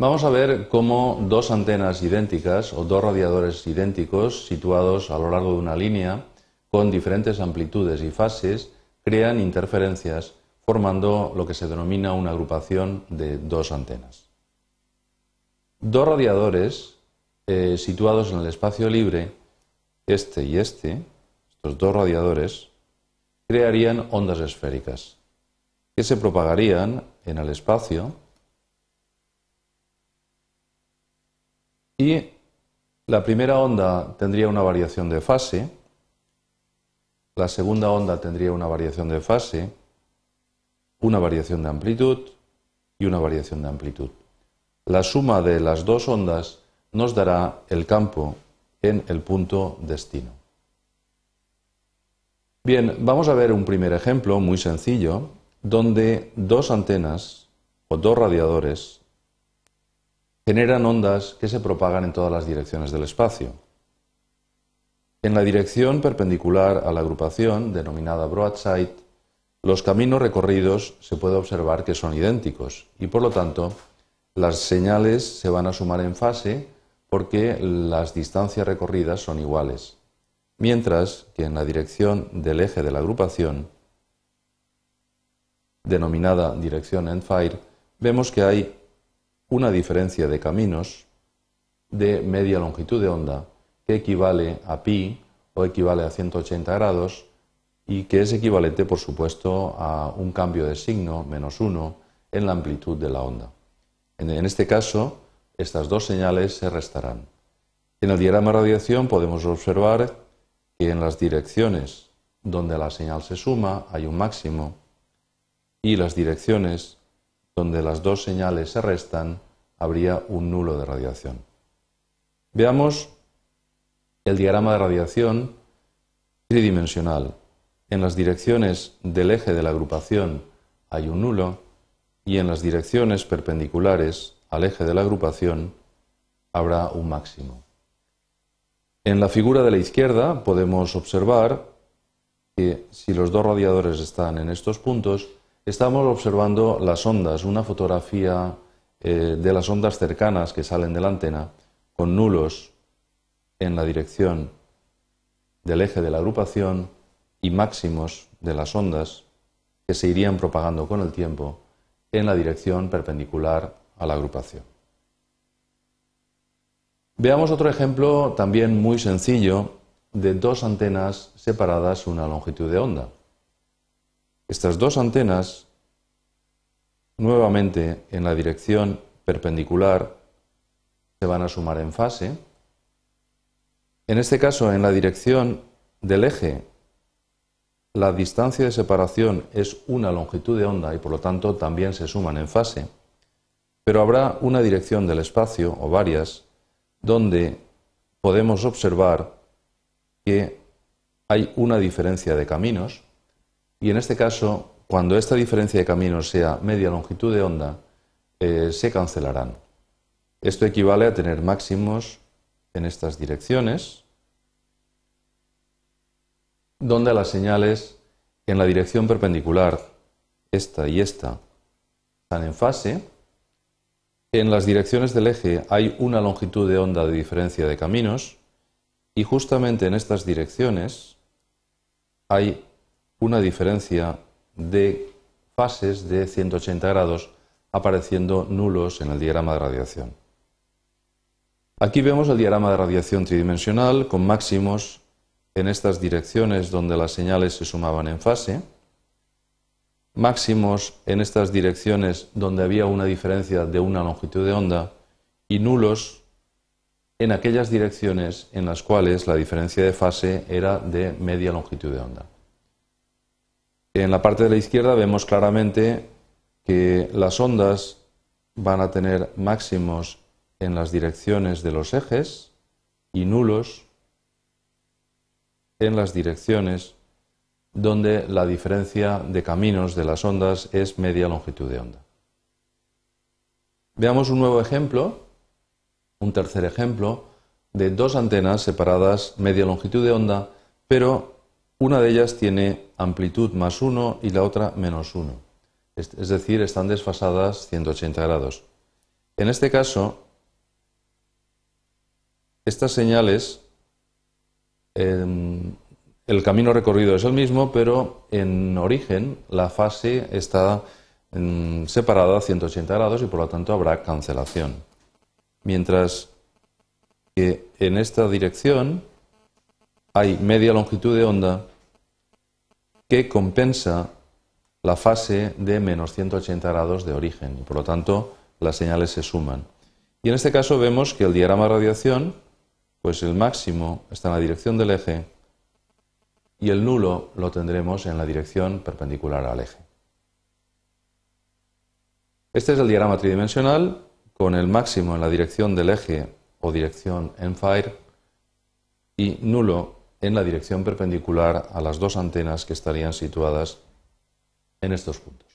Vamos a ver cómo dos antenas idénticas o dos radiadores idénticos situados a lo largo de una línea con diferentes amplitudes y fases crean interferencias formando lo que se denomina una agrupación de dos antenas. Dos radiadores eh, situados en el espacio libre, este y este, estos dos radiadores, crearían ondas esféricas que se propagarían en el espacio Y la primera onda tendría una variación de fase, la segunda onda tendría una variación de fase, una variación de amplitud y una variación de amplitud. La suma de las dos ondas nos dará el campo en el punto destino. Bien, vamos a ver un primer ejemplo muy sencillo donde dos antenas o dos radiadores generan ondas que se propagan en todas las direcciones del espacio. En la dirección perpendicular a la agrupación, denominada broadside, los caminos recorridos se puede observar que son idénticos y por lo tanto las señales se van a sumar en fase porque las distancias recorridas son iguales, mientras que en la dirección del eje de la agrupación, denominada dirección endfire, vemos que hay una diferencia de caminos de media longitud de onda que equivale a pi o equivale a 180 grados y que es equivalente, por supuesto, a un cambio de signo menos 1 en la amplitud de la onda. En este caso, estas dos señales se restarán. En el diagrama de radiación podemos observar que en las direcciones donde la señal se suma hay un máximo y las direcciones donde las dos señales se restan, habría un nulo de radiación. Veamos el diagrama de radiación tridimensional. En las direcciones del eje de la agrupación hay un nulo y en las direcciones perpendiculares al eje de la agrupación habrá un máximo. En la figura de la izquierda podemos observar que si los dos radiadores están en estos puntos, Estamos observando las ondas, una fotografía eh, de las ondas cercanas que salen de la antena con nulos en la dirección del eje de la agrupación y máximos de las ondas que se irían propagando con el tiempo en la dirección perpendicular a la agrupación. Veamos otro ejemplo también muy sencillo de dos antenas separadas una longitud de onda estas dos antenas nuevamente en la dirección perpendicular se van a sumar en fase. En este caso, en la dirección del eje, la distancia de separación es una longitud de onda y por lo tanto también se suman en fase. Pero habrá una dirección del espacio, o varias, donde podemos observar que hay una diferencia de caminos y en este caso, cuando esta diferencia de camino sea media longitud de onda, eh, se cancelarán. Esto equivale a tener máximos en estas direcciones, donde las señales en la dirección perpendicular, esta y esta, están en fase. En las direcciones del eje hay una longitud de onda de diferencia de caminos y justamente en estas direcciones hay una diferencia de fases de 180 grados apareciendo nulos en el diagrama de radiación. Aquí vemos el diagrama de radiación tridimensional con máximos en estas direcciones donde las señales se sumaban en fase, máximos en estas direcciones donde había una diferencia de una longitud de onda y nulos en aquellas direcciones en las cuales la diferencia de fase era de media longitud de onda. En la parte de la izquierda vemos claramente que las ondas van a tener máximos en las direcciones de los ejes y nulos en las direcciones donde la diferencia de caminos de las ondas es media longitud de onda. Veamos un nuevo ejemplo, un tercer ejemplo, de dos antenas separadas media longitud de onda, pero una de ellas tiene amplitud más 1 y la otra menos 1, es decir, están desfasadas 180 grados. En este caso, estas señales, em, el camino recorrido es el mismo, pero en origen la fase está em, separada a 180 grados y por lo tanto habrá cancelación. Mientras que en esta dirección hay media longitud de onda que compensa la fase de menos 180 grados de origen y por lo tanto las señales se suman. Y en este caso vemos que el diagrama de radiación, pues el máximo está en la dirección del eje y el nulo lo tendremos en la dirección perpendicular al eje. Este es el diagrama tridimensional con el máximo en la dirección del eje o dirección en fire y nulo en la dirección perpendicular a las dos antenas que estarían situadas en estos puntos.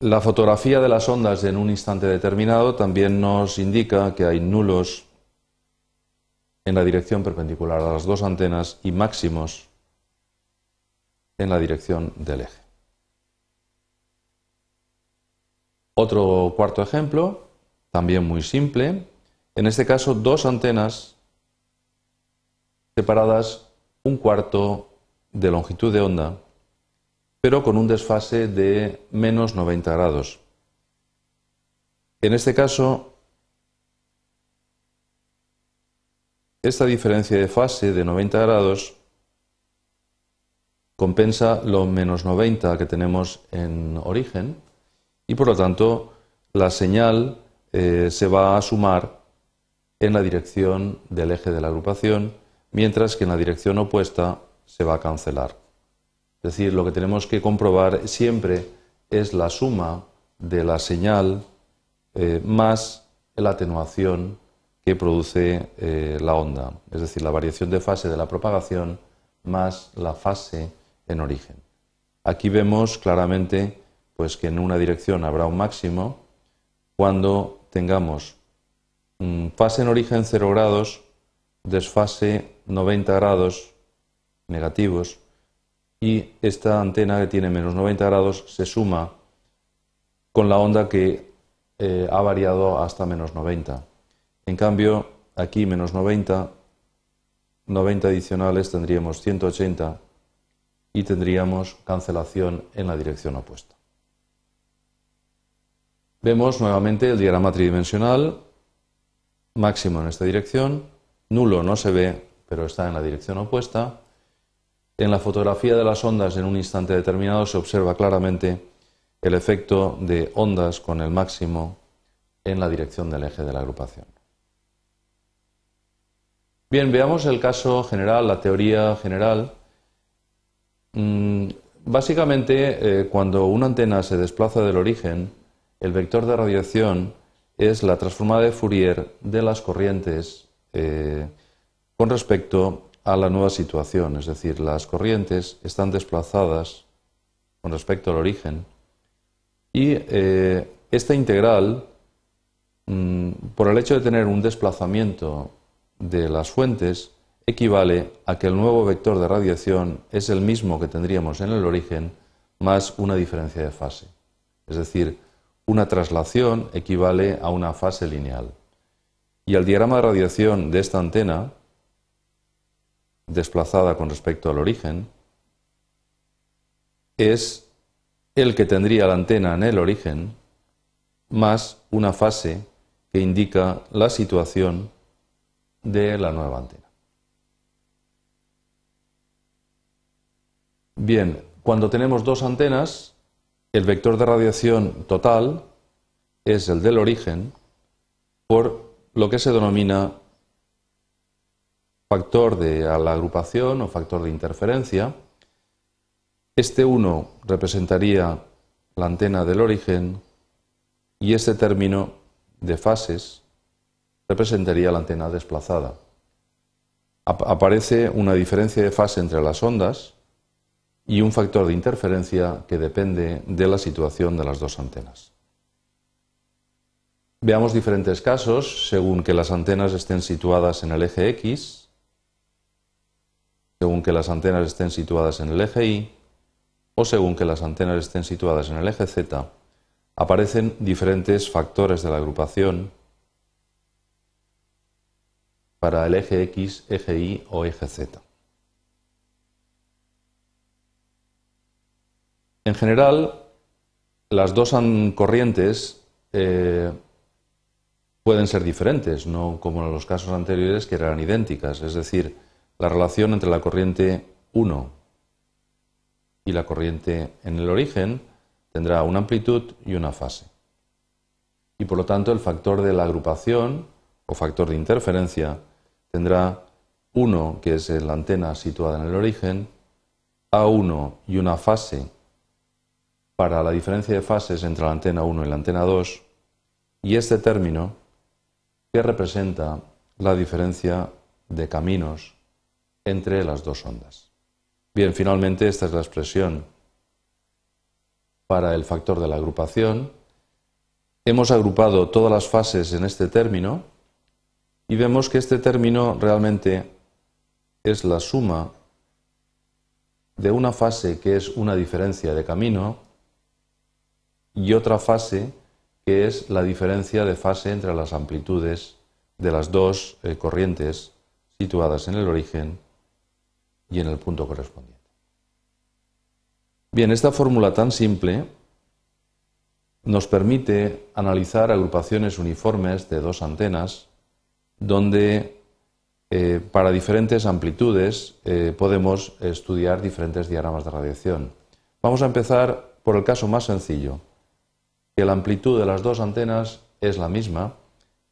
La fotografía de las ondas en un instante determinado también nos indica que hay nulos en la dirección perpendicular a las dos antenas y máximos en la dirección del eje. Otro cuarto ejemplo, también muy simple, en este caso dos antenas separadas un cuarto de longitud de onda, pero con un desfase de menos 90 grados. En este caso, esta diferencia de fase de 90 grados compensa lo menos 90 que tenemos en origen y por lo tanto la señal eh, se va a sumar en la dirección del eje de la agrupación mientras que en la dirección opuesta se va a cancelar. Es decir, lo que tenemos que comprobar siempre es la suma de la señal eh, más la atenuación que produce eh, la onda, es decir, la variación de fase de la propagación más la fase en origen. Aquí vemos claramente pues, que en una dirección habrá un máximo cuando tengamos mm, fase en origen cero grados desfase 90 grados negativos y esta antena que tiene menos 90 grados se suma con la onda que eh, ha variado hasta menos 90. En cambio, aquí menos 90, 90 adicionales tendríamos 180 y tendríamos cancelación en la dirección opuesta. Vemos nuevamente el diagrama tridimensional, máximo en esta dirección, nulo no se ve, pero está en la dirección opuesta. En la fotografía de las ondas en un instante determinado se observa claramente el efecto de ondas con el máximo en la dirección del eje de la agrupación. Bien, veamos el caso general, la teoría general. Mm, básicamente, eh, cuando una antena se desplaza del origen, el vector de radiación es la transformada de Fourier de las corrientes eh, con respecto a la nueva situación, es decir, las corrientes están desplazadas con respecto al origen y eh, esta integral, mm, por el hecho de tener un desplazamiento de las fuentes, equivale a que el nuevo vector de radiación es el mismo que tendríamos en el origen más una diferencia de fase. Es decir, una traslación equivale a una fase lineal. Y el diagrama de radiación de esta antena, desplazada con respecto al origen, es el que tendría la antena en el origen más una fase que indica la situación de la nueva antena. Bien, cuando tenemos dos antenas, el vector de radiación total es el del origen por lo que se denomina factor de la agrupación o factor de interferencia. Este 1 representaría la antena del origen y este término de fases representaría la antena desplazada. Aparece una diferencia de fase entre las ondas y un factor de interferencia que depende de la situación de las dos antenas. Veamos diferentes casos según que las antenas estén situadas en el eje X, según que las antenas estén situadas en el eje Y o según que las antenas estén situadas en el eje Z. Aparecen diferentes factores de la agrupación para el eje X, eje Y o eje Z. En general, las dos corrientes eh, pueden ser diferentes, no como en los casos anteriores que eran idénticas. Es decir, la relación entre la corriente 1 y la corriente en el origen tendrá una amplitud y una fase. Y por lo tanto el factor de la agrupación o factor de interferencia tendrá 1, que es la antena situada en el origen, A1 y una fase para la diferencia de fases entre la antena 1 y la antena 2, y este término representa la diferencia de caminos entre las dos ondas. Bien, finalmente esta es la expresión para el factor de la agrupación. Hemos agrupado todas las fases en este término y vemos que este término realmente es la suma de una fase que es una diferencia de camino y otra fase que es la diferencia de fase entre las amplitudes de las dos eh, corrientes situadas en el origen y en el punto correspondiente. Bien, esta fórmula tan simple nos permite analizar agrupaciones uniformes de dos antenas donde eh, para diferentes amplitudes eh, podemos estudiar diferentes diagramas de radiación. Vamos a empezar por el caso más sencillo, que la amplitud de las dos antenas es la misma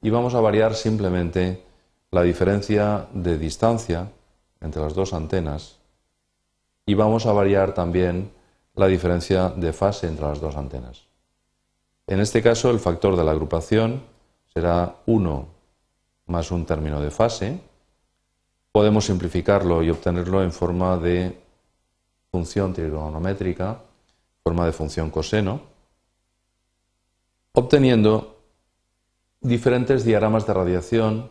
y vamos a variar simplemente la diferencia de distancia entre las dos antenas y vamos a variar también la diferencia de fase entre las dos antenas. En este caso el factor de la agrupación será 1 más un término de fase. Podemos simplificarlo y obtenerlo en forma de función trigonométrica, forma de función coseno obteniendo diferentes diagramas de radiación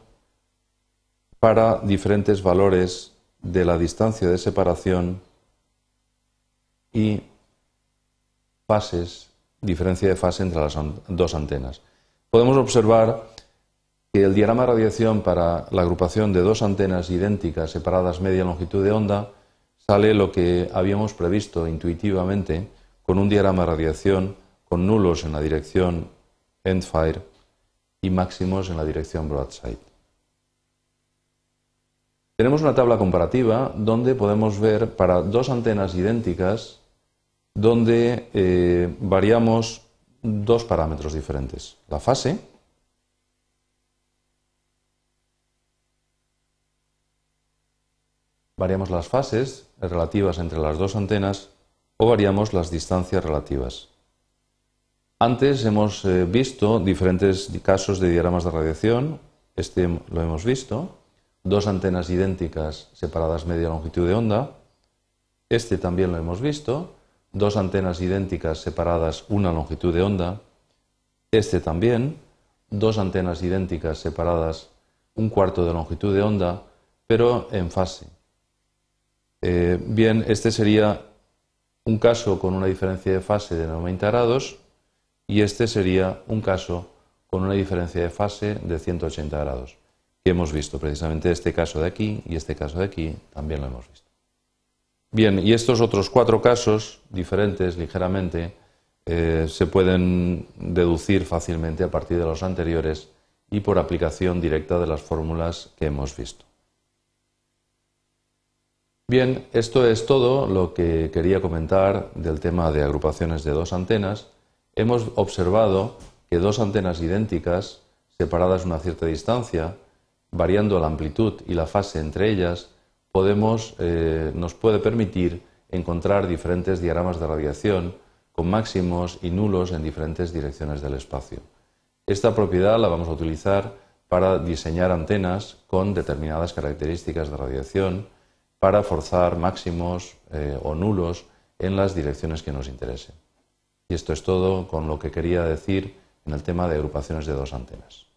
para diferentes valores de la distancia de separación y fases, diferencia de fase entre las dos antenas. Podemos observar que el diagrama de radiación para la agrupación de dos antenas idénticas separadas media longitud de onda sale lo que habíamos previsto intuitivamente con un diagrama de radiación con nulos en la dirección endfire y máximos en la dirección broadside. Tenemos una tabla comparativa donde podemos ver para dos antenas idénticas donde eh, variamos dos parámetros diferentes. La fase, variamos las fases relativas entre las dos antenas o variamos las distancias relativas. Antes hemos eh, visto diferentes casos de diagramas de radiación, este lo hemos visto, dos antenas idénticas separadas media longitud de onda, este también lo hemos visto, dos antenas idénticas separadas una longitud de onda, este también, dos antenas idénticas separadas un cuarto de longitud de onda, pero en fase. Eh, bien, este sería un caso con una diferencia de fase de 90 grados y este sería un caso con una diferencia de fase de 180 grados, que hemos visto precisamente este caso de aquí y este caso de aquí también lo hemos visto. Bien, y estos otros cuatro casos, diferentes ligeramente, eh, se pueden deducir fácilmente a partir de los anteriores y por aplicación directa de las fórmulas que hemos visto. Bien, esto es todo lo que quería comentar del tema de agrupaciones de dos antenas hemos observado que dos antenas idénticas, separadas una cierta distancia, variando la amplitud y la fase entre ellas, eh, nos puede permitir encontrar diferentes diagramas de radiación con máximos y nulos en diferentes direcciones del espacio. Esta propiedad la vamos a utilizar para diseñar antenas con determinadas características de radiación para forzar máximos eh, o nulos en las direcciones que nos interesen. Y esto es todo con lo que quería decir en el tema de agrupaciones de dos antenas.